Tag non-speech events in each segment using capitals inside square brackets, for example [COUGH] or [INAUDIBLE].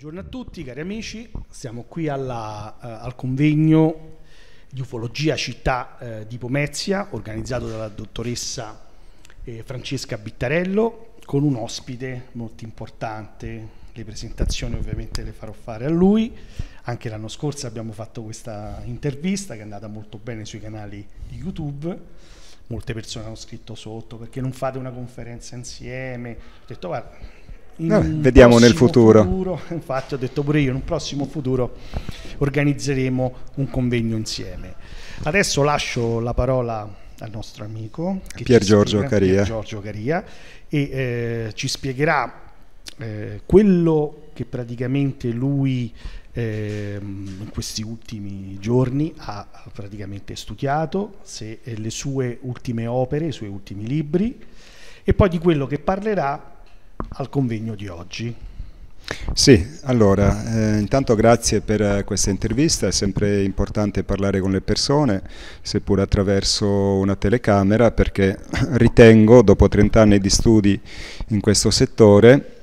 Buongiorno a tutti cari amici, siamo qui alla, uh, al convegno di ufologia città uh, di Pomezia organizzato dalla dottoressa eh, Francesca Bittarello con un ospite molto importante, le presentazioni ovviamente le farò fare a lui, anche l'anno scorso abbiamo fatto questa intervista che è andata molto bene sui canali di YouTube, molte persone hanno scritto sotto perché non fate una conferenza insieme, ho detto guarda Vabbè, vediamo nel futuro. futuro. Infatti ho detto pure io, in un prossimo futuro organizzeremo un convegno insieme. Adesso lascio la parola al nostro amico Pier Giorgio, spiega, Pier Giorgio, Caria. e eh, ci spiegherà eh, quello che praticamente lui eh, in questi ultimi giorni ha praticamente studiato, se, eh, le sue ultime opere, i suoi ultimi libri e poi di quello che parlerà al convegno di oggi. Sì, allora, eh, intanto grazie per questa intervista, è sempre importante parlare con le persone, seppur attraverso una telecamera, perché ritengo, dopo 30 anni di studi in questo settore,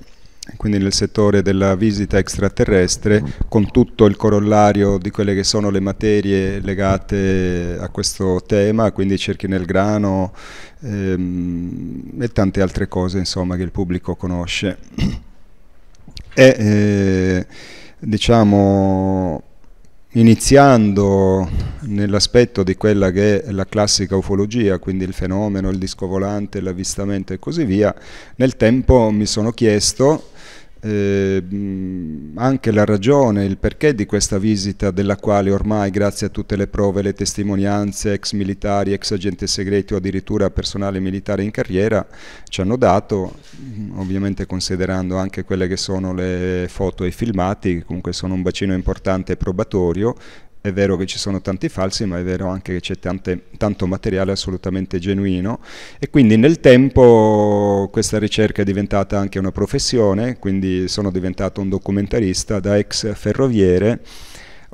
quindi nel settore della visita extraterrestre, con tutto il corollario di quelle che sono le materie legate a questo tema, quindi cerchi nel grano ehm, e tante altre cose insomma, che il pubblico conosce. [CLEARS THROAT] E eh, diciamo iniziando nell'aspetto di quella che è la classica ufologia, quindi il fenomeno, il disco volante, l'avvistamento e così via, nel tempo mi sono chiesto eh, anche la ragione, il perché di questa visita della quale ormai grazie a tutte le prove, le testimonianze, ex militari, ex agenti segreti o addirittura personale militare in carriera ci hanno dato, mm, ovviamente considerando anche quelle che sono le foto e i filmati, comunque sono un bacino importante e probatorio è vero che ci sono tanti falsi, ma è vero anche che c'è tante, tanto materiale assolutamente genuino e quindi nel tempo questa ricerca è diventata anche una professione, quindi sono diventato un documentarista da ex ferroviere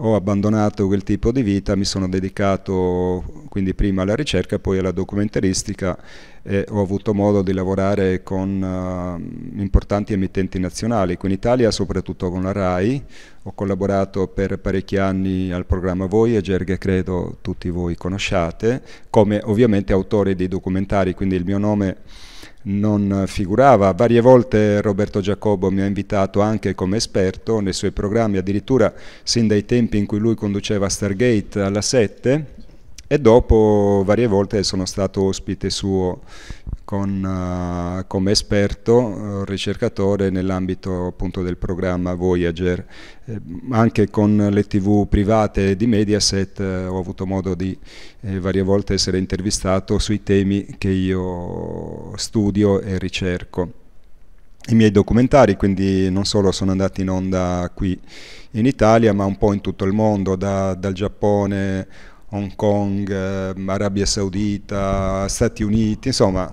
ho abbandonato quel tipo di vita, mi sono dedicato quindi prima alla ricerca, poi alla documentaristica e ho avuto modo di lavorare con uh, importanti emittenti nazionali, qui in Italia soprattutto con la RAI, ho collaborato per parecchi anni al programma Voyager che credo tutti voi conosciate, come ovviamente autore di documentari, quindi il mio nome non figurava. Varie volte Roberto Giacobbo mi ha invitato anche come esperto nei suoi programmi, addirittura sin dai tempi in cui lui conduceva Stargate alla 7 e dopo varie volte sono stato ospite suo con, uh, come esperto uh, ricercatore nell'ambito appunto del programma Voyager. Eh, anche con le tv private di Mediaset eh, ho avuto modo di eh, varie volte essere intervistato sui temi che io studio e ricerco. I miei documentari quindi non solo sono andati in onda qui in Italia ma un po' in tutto il mondo, da, dal Giappone Hong Kong, ehm, Arabia Saudita, Stati Uniti, insomma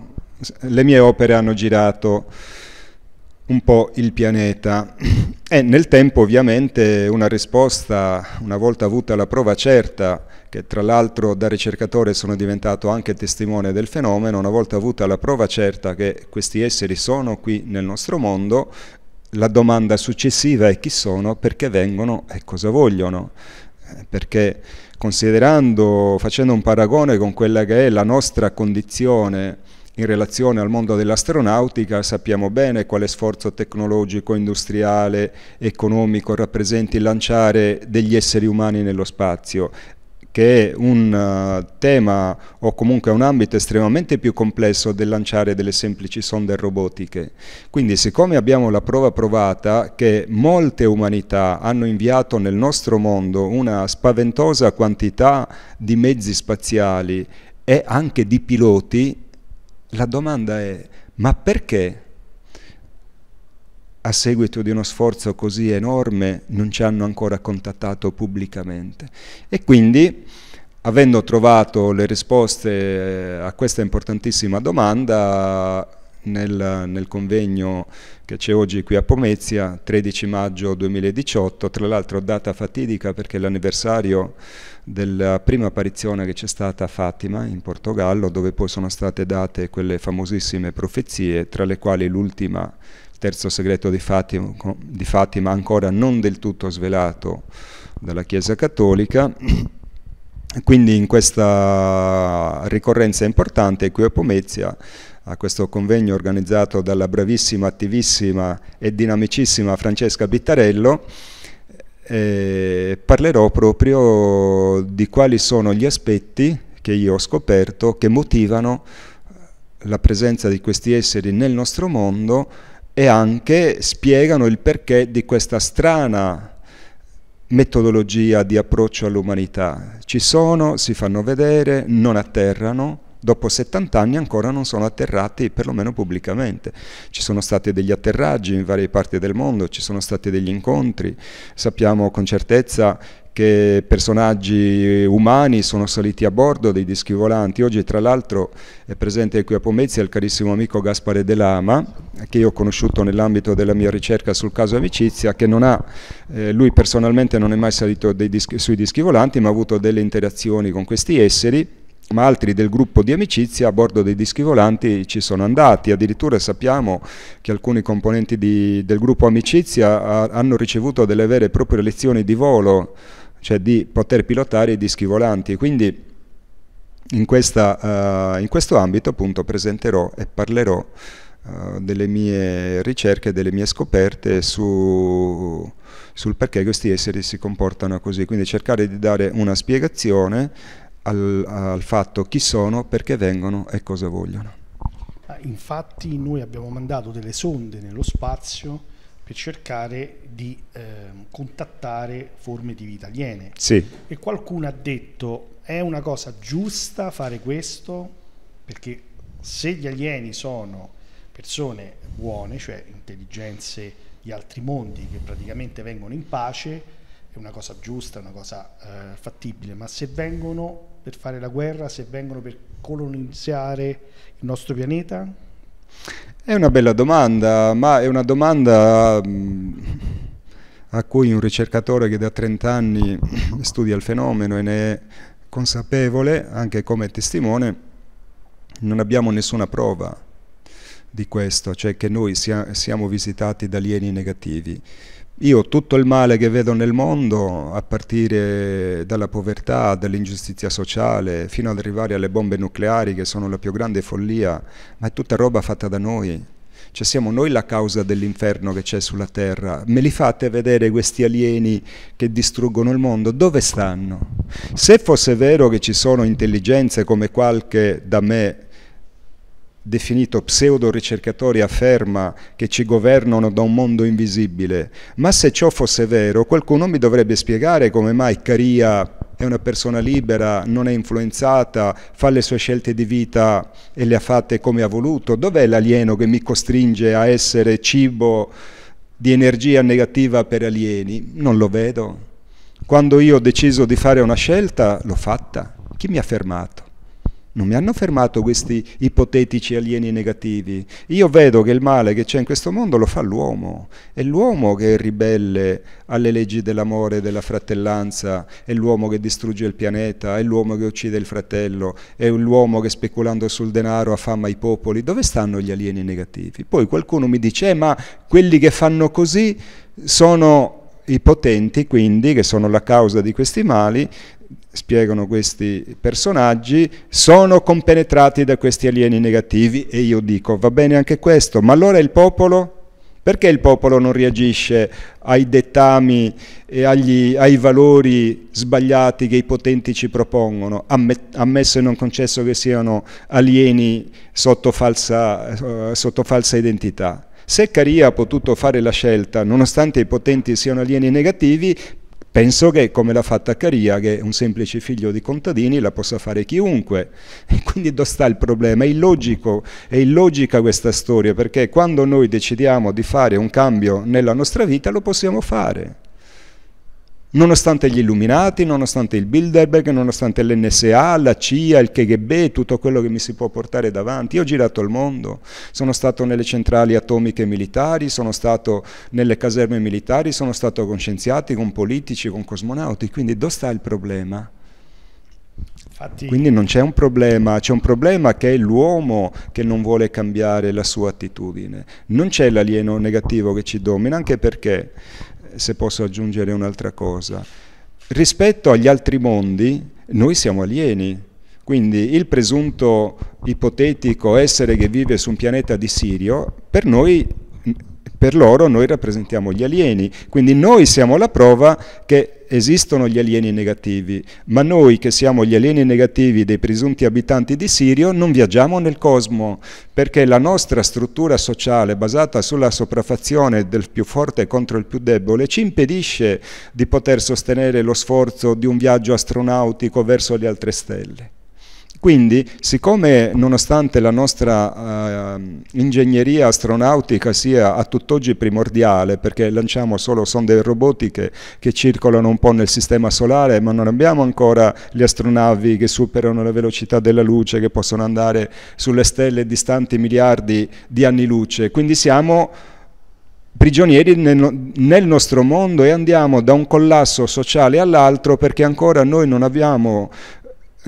le mie opere hanno girato un po' il pianeta [CLEARS THROAT] e nel tempo ovviamente una risposta, una volta avuta la prova certa, che tra l'altro da ricercatore sono diventato anche testimone del fenomeno, una volta avuta la prova certa che questi esseri sono qui nel nostro mondo, la domanda successiva è chi sono, perché vengono e cosa vogliono. Eh, perché considerando, facendo un paragone con quella che è la nostra condizione in relazione al mondo dell'astronautica sappiamo bene quale sforzo tecnologico, industriale, economico rappresenti lanciare degli esseri umani nello spazio che è un eh, tema o comunque un ambito estremamente più complesso del lanciare delle semplici sonde robotiche. Quindi siccome abbiamo la prova provata che molte umanità hanno inviato nel nostro mondo una spaventosa quantità di mezzi spaziali e anche di piloti, la domanda è ma perché? a seguito di uno sforzo così enorme non ci hanno ancora contattato pubblicamente. E quindi, avendo trovato le risposte eh, a questa importantissima domanda, nel, nel convegno che c'è oggi qui a Pomezia, 13 maggio 2018, tra l'altro data fatidica perché è l'anniversario della prima apparizione che c'è stata a Fatima in Portogallo, dove poi sono state date quelle famosissime profezie, tra le quali l'ultima terzo segreto di Fatima, di Fatima, ancora non del tutto svelato dalla Chiesa Cattolica. Quindi in questa ricorrenza importante qui a Pomezia, a questo convegno organizzato dalla bravissima, attivissima e dinamicissima Francesca Bittarello, eh, parlerò proprio di quali sono gli aspetti che io ho scoperto che motivano la presenza di questi esseri nel nostro mondo e anche spiegano il perché di questa strana metodologia di approccio all'umanità. Ci sono, si fanno vedere, non atterrano, dopo 70 anni ancora non sono atterrati, perlomeno pubblicamente. Ci sono stati degli atterraggi in varie parti del mondo, ci sono stati degli incontri, sappiamo con certezza che personaggi umani sono saliti a bordo dei dischi volanti. Oggi tra l'altro è presente qui a Pomezia il carissimo amico Gaspare De Lama, che io ho conosciuto nell'ambito della mia ricerca sul caso Amicizia, che non ha, eh, lui personalmente non è mai salito dischi, sui dischi volanti, ma ha avuto delle interazioni con questi esseri ma altri del gruppo di amicizia a bordo dei dischi volanti ci sono andati, addirittura sappiamo che alcuni componenti di, del gruppo amicizia a, hanno ricevuto delle vere e proprie lezioni di volo cioè di poter pilotare i dischi volanti. Quindi in, questa, uh, in questo ambito appunto presenterò e parlerò uh, delle mie ricerche, delle mie scoperte su, sul perché questi esseri si comportano così, quindi cercare di dare una spiegazione al, al fatto chi sono, perché vengono e cosa vogliono. Ah, infatti noi abbiamo mandato delle sonde nello spazio per cercare di eh, contattare forme di vita aliene. Sì. E qualcuno ha detto è una cosa giusta fare questo perché se gli alieni sono persone buone, cioè intelligenze di altri mondi che praticamente vengono in pace, è una cosa giusta, è una cosa eh, fattibile, ma se vengono per fare la guerra, se vengono per colonizzare il nostro pianeta, è una bella domanda, ma è una domanda mm, a cui un ricercatore che da 30 anni [CLEARS THROAT] studia il fenomeno e ne è consapevole, anche come testimone, non abbiamo nessuna prova di questo, cioè che noi sia, siamo visitati da alieni negativi. Io tutto il male che vedo nel mondo, a partire dalla povertà, dall'ingiustizia sociale, fino ad arrivare alle bombe nucleari che sono la più grande follia, ma è tutta roba fatta da noi. Cioè siamo noi la causa dell'inferno che c'è sulla Terra. Me li fate vedere questi alieni che distruggono il mondo? Dove stanno? Se fosse vero che ci sono intelligenze come qualche da me definito pseudo-ricercatori afferma che ci governano da un mondo invisibile, ma se ciò fosse vero, qualcuno mi dovrebbe spiegare come mai Caria è una persona libera, non è influenzata, fa le sue scelte di vita e le ha fatte come ha voluto. Dov'è l'alieno che mi costringe a essere cibo di energia negativa per alieni? Non lo vedo. Quando io ho deciso di fare una scelta, l'ho fatta. Chi mi ha fermato? Non mi hanno fermato questi ipotetici alieni negativi. Io vedo che il male che c'è in questo mondo lo fa l'uomo. È l'uomo che è ribelle alle leggi dell'amore e della fratellanza, è l'uomo che distrugge il pianeta, è l'uomo che uccide il fratello, è l'uomo che speculando sul denaro affama i popoli. Dove stanno gli alieni negativi? Poi qualcuno mi dice, eh, ma quelli che fanno così sono i potenti quindi, che sono la causa di questi mali, spiegano questi personaggi, sono compenetrati da questi alieni negativi e io dico va bene anche questo, ma allora il popolo? Perché il popolo non reagisce ai dettami e agli, ai valori sbagliati che i potenti ci propongono, ammesso e non concesso che siano alieni sotto falsa, eh, sotto falsa identità? Se Caria ha potuto fare la scelta, nonostante i potenti siano alieni negativi, Penso che come l'ha fatta Caria, che è un semplice figlio di contadini, la possa fare chiunque. [LAUGHS] E quindi dove sta il problema? È illogico, è illogica questa storia, perché quando noi decidiamo di fare un cambio nella nostra vita lo possiamo fare. Nonostante gli illuminati, nonostante il Bilderberg, nonostante l'NSA, la CIA, il KGB, tutto quello che mi si può portare davanti, io ho girato il mondo, sono stato nelle centrali atomiche militari, sono stato nelle caserme militari, sono stato con scienziati, con politici, con cosmonauti, quindi dove sta il problema? Quindi non c'è un problema, c'è un problema che è l'uomo che non vuole cambiare la sua attitudine. Non c'è l'alieno negativo che ci domina, anche perché se posso aggiungere un'altra cosa, rispetto agli altri mondi noi siamo alieni, quindi il presunto ipotetico essere che vive su un pianeta di Sirio, per noi per loro noi rappresentiamo gli alieni, quindi noi siamo la prova che esistono gli alieni negativi, ma noi che siamo gli alieni negativi dei presunti abitanti di Sirio non viaggiamo nel cosmo, perché la nostra struttura sociale basata sulla sopraffazione del più forte contro il più debole ci impedisce di poter sostenere lo sforzo di un viaggio astronautico verso le altre stelle. Quindi, siccome nonostante la nostra eh, ingegneria astronautica sia a tutt'oggi primordiale, perché lanciamo solo sonde robotiche che circolano un po' nel sistema solare, ma non abbiamo ancora le astronavi che superano la velocità della luce, che possono andare sulle stelle distanti miliardi di anni luce, quindi siamo prigionieri nel, nel, nostro mondo e andiamo da un collasso sociale all'altro perché ancora noi non abbiamo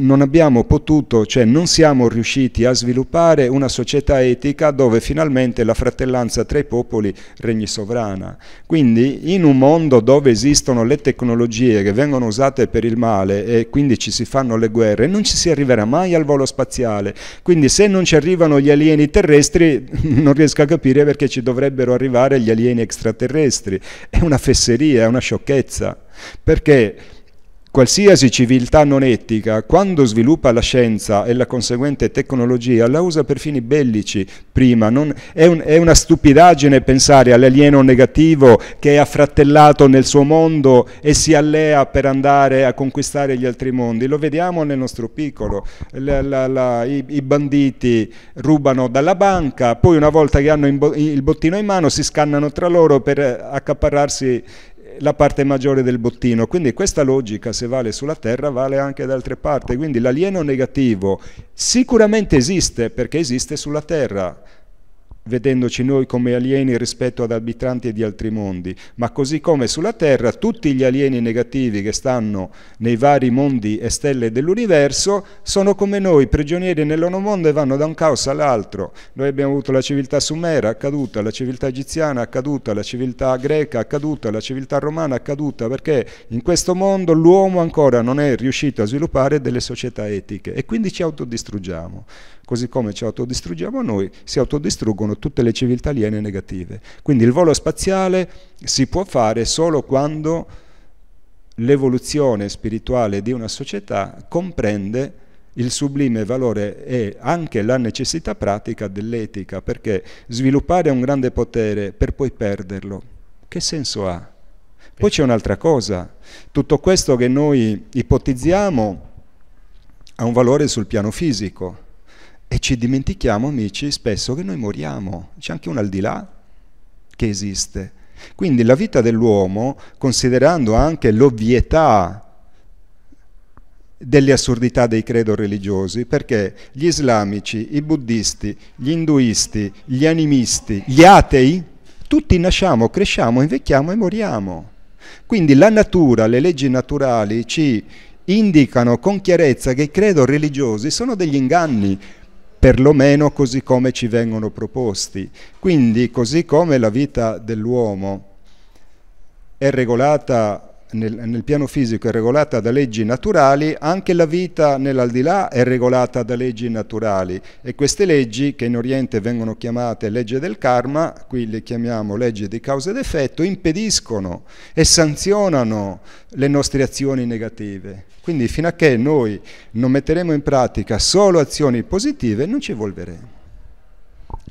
non abbiamo potuto, cioè non siamo riusciti a sviluppare una società etica dove finalmente la fratellanza tra i popoli regni sovrana. Quindi in un mondo dove esistono le tecnologie che vengono usate per il male e quindi ci si fanno le guerre, non ci si arriverà mai al volo spaziale. Quindi se non ci arrivano gli alieni terrestri [LAUGHS] non riesco a capire perché ci dovrebbero arrivare gli alieni extraterrestri. È una fesseria, è una sciocchezza. Perché? Qualsiasi civiltà non etica, quando sviluppa la scienza e la conseguente tecnologia, la usa per fini bellici prima. Non, è, un, è, una stupidaggine pensare all'alieno negativo che è affrattellato nel suo mondo e si allea per andare a conquistare gli altri mondi. Lo vediamo nel nostro piccolo. La, la, la, i, i, banditi rubano dalla banca, poi una volta che hanno bo, il bottino in mano si scannano tra loro per accaparrarsi la parte maggiore del bottino. Quindi questa logica, se vale sulla Terra, vale anche da altre parti. Quindi l'alieno negativo sicuramente esiste perché esiste sulla Terra vedendoci noi come alieni rispetto ad abitanti di altri mondi, ma così come sulla Terra tutti gli alieni negativi che stanno nei vari mondi e stelle dell'universo sono come noi, prigionieri nel loro mondo e vanno da un caos all'altro. Noi abbiamo avuto la civiltà sumera accaduta, la civiltà egiziana accaduta, la civiltà greca accaduta, la civiltà romana accaduta, perché in questo mondo l'uomo ancora non è riuscito a sviluppare delle società etiche e quindi ci autodistruggiamo così come ci autodistruggiamo noi, si autodistruggono tutte le civiltà aliene negative. Quindi il volo spaziale si può fare solo quando l'evoluzione spirituale di una società comprende il sublime valore e anche la necessità pratica dell'etica, perché sviluppare un grande potere per poi perderlo, che senso ha? Poi c'è un'altra cosa, tutto questo che noi ipotizziamo ha un valore sul piano fisico, e ci dimentichiamo, amici, spesso che noi moriamo, c'è anche un al di là che esiste. Quindi la vita dell'uomo, considerando anche l'ovvietà delle assurdità dei credo religiosi, perché gli islamici, i buddisti, gli induisti, gli animisti, gli atei, tutti nasciamo, cresciamo, invecchiamo e moriamo. Quindi la natura, le leggi naturali ci indicano con chiarezza che i credo religiosi sono degli inganni, perlomeno così come ci vengono proposti. Quindi così come la vita dell'uomo è regolata nel, nel, piano fisico è regolata da leggi naturali, anche la vita nell'aldilà è regolata da leggi naturali e queste leggi, che in Oriente vengono chiamate legge del karma, qui le chiamiamo leggi di causa ed effetto, impediscono e sanzionano le nostre azioni negative. Quindi fino a che noi non metteremo in pratica solo azioni positive non ci evolveremo.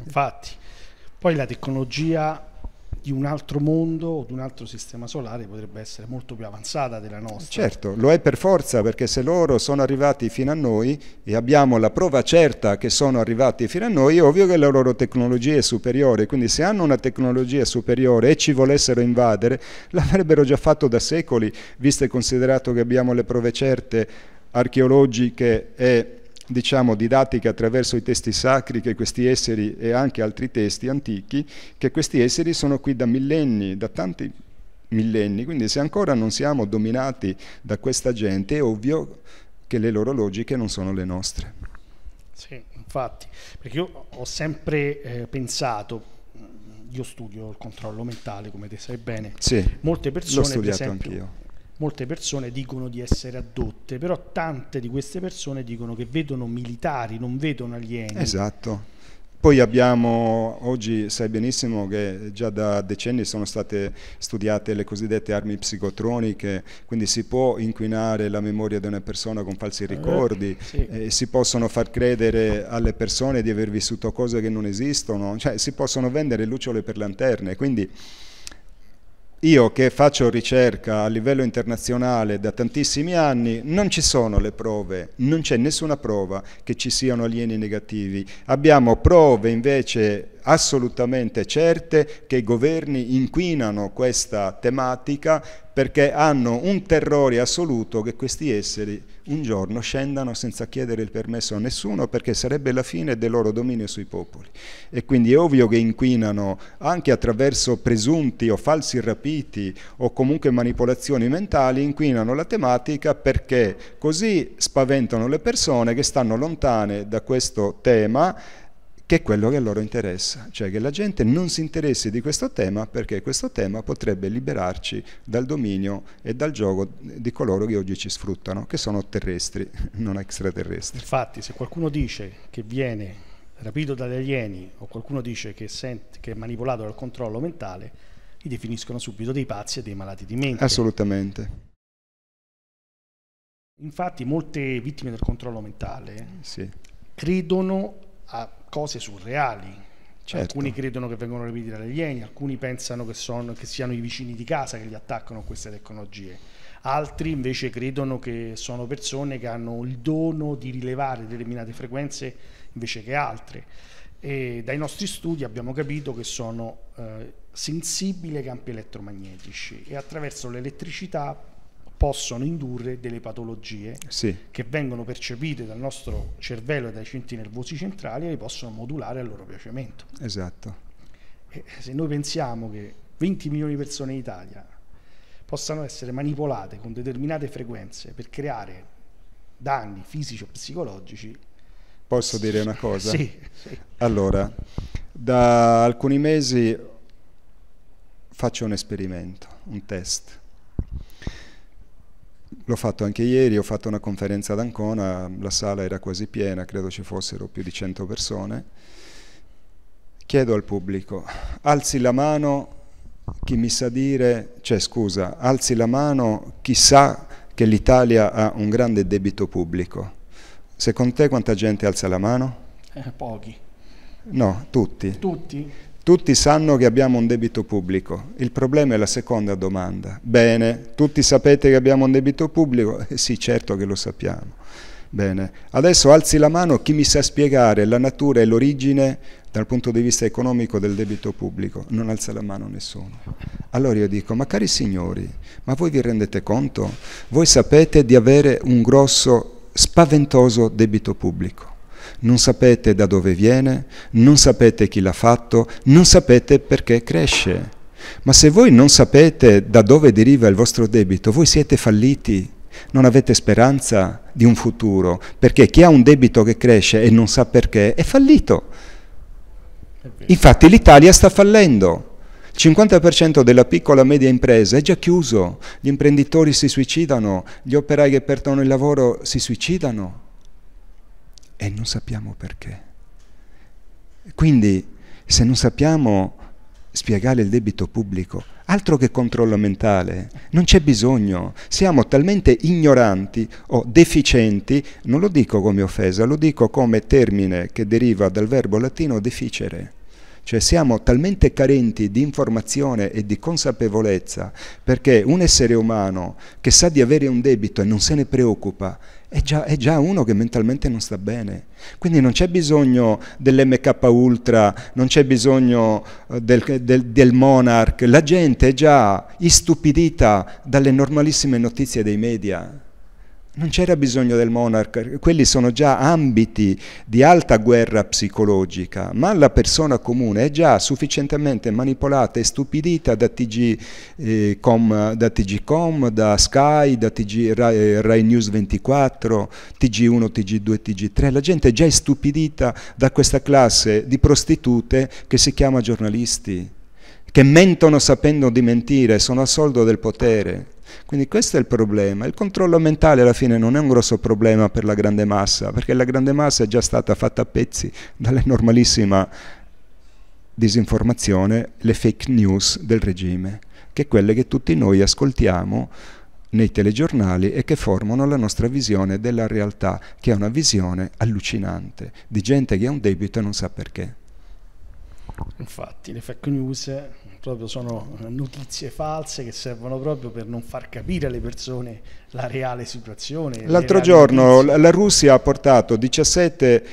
Infatti, poi la tecnologia di un altro mondo o di un altro sistema solare potrebbe essere molto più avanzata della nostra. Certo, lo è per forza perché se loro sono arrivati fino a noi e abbiamo la prova certa che sono arrivati fino a noi, è ovvio che la loro tecnologia è superiore, quindi se hanno una tecnologia superiore e ci volessero invadere, l'avrebbero già fatto da secoli, visto e considerato che abbiamo le prove certe archeologiche e diciamo, didattica attraverso i testi sacri che questi esseri e anche altri testi antichi, che questi esseri sono qui da millenni, da tanti millenni, quindi se ancora non siamo dominati da questa gente è ovvio che le loro logiche non sono le nostre. Sì, infatti, perché io ho sempre eh, pensato, io studio il controllo mentale, come te sai bene, sì, molte persone... Lo studiato esempio, anch'io molte persone dicono di essere addotte, però tante di queste persone dicono che vedono militari, non vedono alieni. Esatto. Poi abbiamo, oggi sai benissimo che già da decenni sono state studiate le cosiddette armi psicotroniche, quindi si può inquinare la memoria di una persona con falsi eh, ricordi, sì. eh, si possono far credere alle persone di aver vissuto cose che non esistono, cioè si possono vendere lucciole per lanterne, quindi io che faccio ricerca a livello internazionale da tantissimi anni, non ci sono le prove, non c'è nessuna prova che ci siano alieni negativi. Abbiamo prove invece assolutamente certe che i governi inquinano questa tematica perché hanno un terrore assoluto che questi esseri un giorno scendano senza chiedere il permesso a nessuno perché sarebbe la fine del loro dominio sui popoli. E quindi è ovvio che inquinano anche attraverso presunti o falsi rapiti o comunque manipolazioni mentali, inquinano la tematica perché così spaventano le persone che stanno lontane da questo tema che è quello che a loro interessa, cioè che la gente non si interessi di questo tema perché questo tema potrebbe liberarci dal dominio e dal gioco di coloro che oggi ci sfruttano, che sono terrestri, [LAUGHS] non extraterrestri. Infatti, se qualcuno dice che viene rapito dagli alieni o qualcuno dice che, sent- che è manipolato dal controllo mentale, li definiscono subito dei pazzi e dei malati di mente. Assolutamente. Infatti molte vittime del controllo mentale sì. credono a cose surreali. Cioè, certo. Alcuni credono che vengano reperiti dagli alieni, alcuni pensano che, sono, che siano i vicini di casa che li attaccano a queste tecnologie, altri invece credono che sono persone che hanno il dono di rilevare determinate frequenze invece che altre. E dai nostri studi abbiamo capito che sono eh, sensibili ai campi elettromagnetici e attraverso l'elettricità possono indurre delle patologie sì. che vengono percepite dal nostro cervello e dai centri nervosi centrali e li possono modulare al loro piacimento. Esatto. E se noi pensiamo che 20 milioni di persone in Italia possano essere manipolate con determinate frequenze per creare danni fisici o psicologici. Posso sì. dire una [LAUGHS] cosa? sì, sì. Allora, da alcuni mesi faccio un esperimento, un test L'ho fatto anche ieri, ho fatto una conferenza ad Ancona, la sala era quasi piena, credo ci fossero più di 100 persone. Chiedo al pubblico, alzi la mano chi mi sa dire, cioè scusa, alzi la mano chi sa che l'Italia ha un grande debito pubblico. Secondo te quanta gente alza la mano? Eh, pochi. No, tutti. Tutti? Tutti sanno che abbiamo un debito pubblico. Il problema è la seconda domanda. Bene, tutti sapete che abbiamo un debito pubblico? Eh sì, certo che lo sappiamo. Bene, adesso alzi la mano chi mi sa spiegare la natura e l'origine dal punto di vista economico del debito pubblico. Non alza la mano nessuno. Allora io dico, ma cari signori, ma voi vi rendete conto? Voi sapete di avere un grosso, spaventoso debito pubblico non sapete da dove viene, non sapete chi l'ha fatto, non sapete perché cresce. Ma se voi non sapete da dove deriva il vostro debito, voi siete falliti, non avete speranza di un futuro, perché chi ha un debito che cresce e non sa perché è fallito. Infatti l'Italia sta fallendo. Il 50% della piccola e media impresa è già chiuso, gli imprenditori si suicidano, gli operai che perdono il lavoro si suicidano e non sappiamo perché. Quindi se non sappiamo spiegare il debito pubblico, altro che controllo mentale, non c'è bisogno, siamo talmente ignoranti o deficienti, non lo dico come offesa, lo dico come termine che deriva dal verbo latino deficere, cioè siamo talmente carenti di informazione e di consapevolezza perché un essere umano che sa di avere un debito e non se ne preoccupa è già, è già, uno che mentalmente non sta bene. Quindi non c'è bisogno dell'MK Ultra, non c'è bisogno eh, del, del, del Monarch, la gente è già istupidita dalle normalissime notizie dei media. Non c'era bisogno del monarca, quelli sono già ambiti di alta guerra psicologica, ma la persona comune è già sufficientemente manipolata e stupidita da TG, eh, com, da, TG da Sky, da TG, Rai, eh, Rai News 24, TG1, TG2, TG3. La gente è già stupidita da questa classe di prostitute che si chiama giornalisti, che mentono sapendo di mentire, sono a soldo del potere. Quindi questo è il problema. Il controllo mentale alla fine non è un grosso problema per la grande massa, perché la grande massa è già stata fatta a pezzi dalla normalissima disinformazione, le fake news del regime, che è quelle che tutti noi ascoltiamo nei telegiornali e che formano la nostra visione della realtà, che è una visione allucinante di gente che ha un debito e non sa perché. Infatti le fake news eh, proprio sono eh, notizie false che servono proprio per non far capire alle persone la reale situazione. L'altro giorno notizie. la Russia ha portato 17,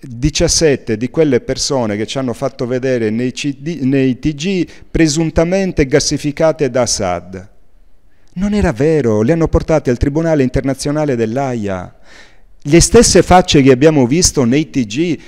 17, di quelle persone che ci hanno fatto vedere nei, CD, nei TG presuntamente gassificate da Assad. Non era vero, le hanno portate al Tribunale internazionale dell'AIA. Le stesse facce che abbiamo visto nei TG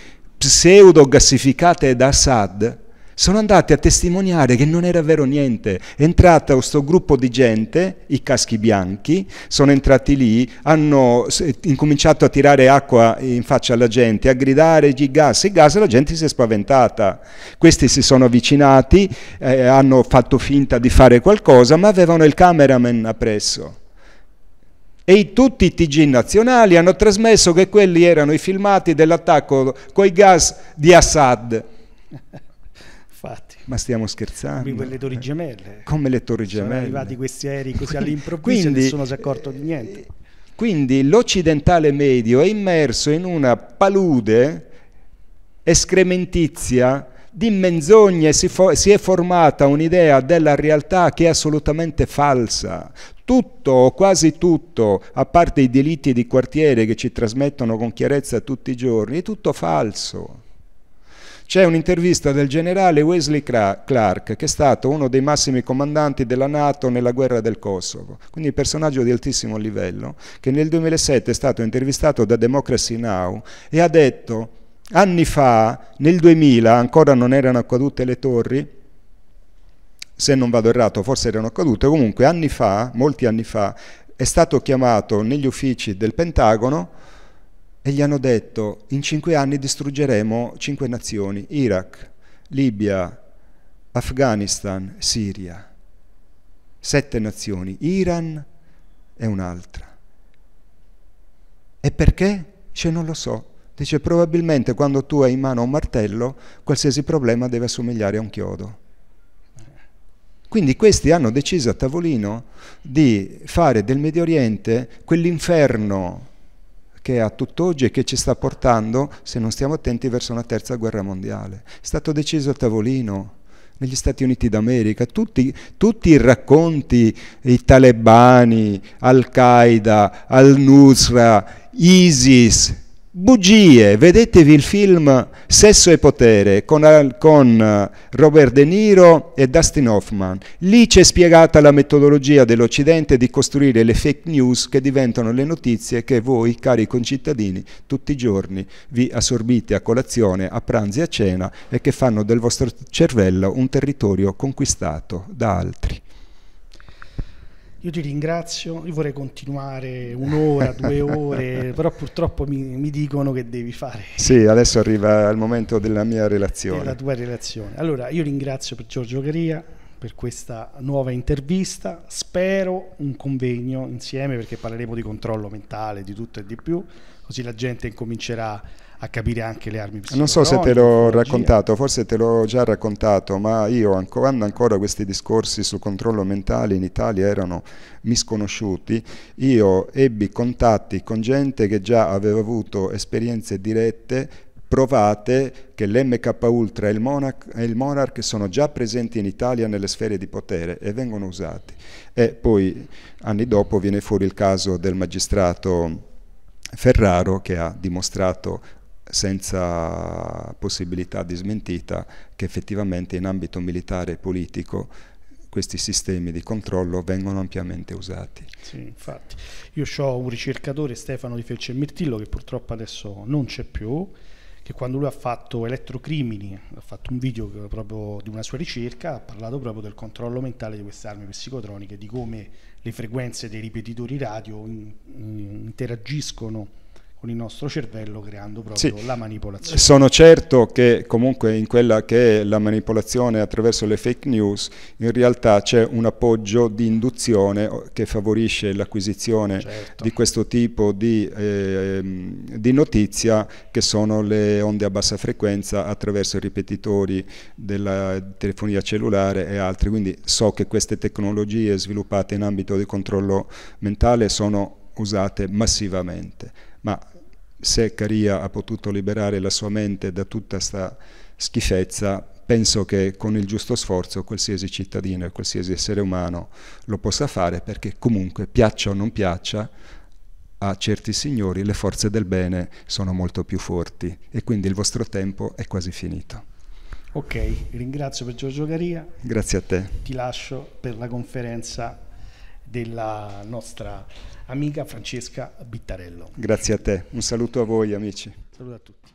pseudo-gassificate da Assad, sono andate a testimoniare che non era vero niente. È entrato questo gruppo di gente, i caschi bianchi, sono entrati lì, hanno eh, incominciato a tirare acqua in faccia alla gente, a gridare di gas e gas, la gente si è spaventata. Questi si sono avvicinati, eh, hanno fatto finta di fare qualcosa, ma avevano il cameraman appresso e tutti i TG nazionali hanno trasmesso che quelli erano i filmati dell'attacco coi gas di Assad. [LAUGHS] Infatti. Ma stiamo scherzando. Come le torri eh. gemelle. Come le torri gemelle. Sono arrivati questi aerei così all'improvviso quindi, e nessuno si è accorto di eh, niente. Quindi l'occidentale medio è immerso in una palude escrementizia di menzogne si, si, è formata un'idea della realtà che è assolutamente falsa tutto o quasi tutto, a parte i delitti di quartiere che ci trasmettono con chiarezza tutti i giorni, è tutto falso. C'è un'intervista del generale Wesley Clark, che è stato uno dei massimi comandanti della Nato nella guerra del Kosovo, quindi personaggio di altissimo livello, che nel 2007 è stato intervistato da Democracy Now! e ha detto, anni fa, nel 2000, ancora non erano accadute le torri, se non vado errato, forse erano accadute, comunque anni fa, molti anni fa, è stato chiamato negli uffici del Pentagono e gli hanno detto in cinque anni distruggeremo cinque nazioni, Iraq, Libia, Afghanistan, Siria, sette nazioni, Iran e un'altra. E perché? Cioè non lo so. Dice probabilmente quando tu hai in mano un martello qualsiasi problema deve assomigliare a un chiodo. Quindi questi hanno deciso a tavolino di fare del Medio Oriente quell'inferno che è a tutt'oggi e che ci sta portando, se non stiamo attenti, verso una terza guerra mondiale. È stato deciso a tavolino negli Stati Uniti d'America, tutti, tutti, i racconti, i talebani, Al-Qaeda, Al-Nusra, ISIS, Bugie, vedetevi il film Sesso e potere con, con, eh, Robert De Niro e Dustin Hoffman. Lì c'è spiegata la metodologia dell'Occidente di costruire le fake news che diventano le notizie che voi, cari concittadini, tutti i giorni vi assorbite a colazione, a pranzo e a cena e che fanno del vostro cervello un territorio conquistato da altri. Io ti ringrazio, io vorrei continuare un'ora, [LAUGHS] due ore, però purtroppo mi, mi, dicono che devi fare. Sì, adesso arriva il momento della mia relazione. Della tua relazione. Allora, io ringrazio per Giorgio Caria per questa nuova intervista, spero un convegno insieme perché parleremo di controllo mentale, di tutto e di più, così la gente incomincerà a a capire anche le armi psicologiche. Non so se te l'ho raccontato, forse te l'ho già raccontato, ma io quando ancora questi discorsi sul controllo mentale in Italia erano misconosciuti, io ebbi contatti con gente che già aveva avuto esperienze dirette provate che l'MK Ultra e il, Monarch, e il Monarch sono già presenti in Italia nelle sfere di potere e vengono usati. E poi anni dopo viene fuori il caso del magistrato Ferraro che ha dimostrato senza possibilità di smentita che effettivamente in ambito militare e politico questi sistemi di controllo vengono ampiamente usati. Sì, infatti. Io ho un ricercatore, Stefano Di Felce Mirtillo, che purtroppo adesso non c'è più, che quando lui ha fatto Elettrocrimini, ha fatto un video proprio di una sua ricerca, ha parlato proprio del controllo mentale di queste armi psicotroniche, di come le frequenze dei ripetitori radio in, in, interagiscono con il nostro cervello creando proprio sì. la manipolazione. Sono certo che comunque in quella che è la manipolazione attraverso le fake news in realtà c'è un appoggio di induzione che favorisce l'acquisizione certo. di questo tipo di, eh, di, notizia che sono le onde a bassa frequenza attraverso i ripetitori della telefonia cellulare e altri. Quindi so che queste tecnologie sviluppate in ambito di controllo mentale sono usate massivamente ma se Caria ha potuto liberare la sua mente da tutta questa schifezza, penso che con il giusto sforzo qualsiasi cittadino e qualsiasi essere umano lo possa fare perché comunque piaccia o non piaccia a certi signori le forze del bene sono molto più forti e quindi il vostro tempo è quasi finito. Ok, ringrazio per Giorgio Caria. Grazie a te. Ti lascio per la conferenza della nostra amica Francesca Bittarello. Grazie a te, un saluto a voi amici. Saluto a tutti.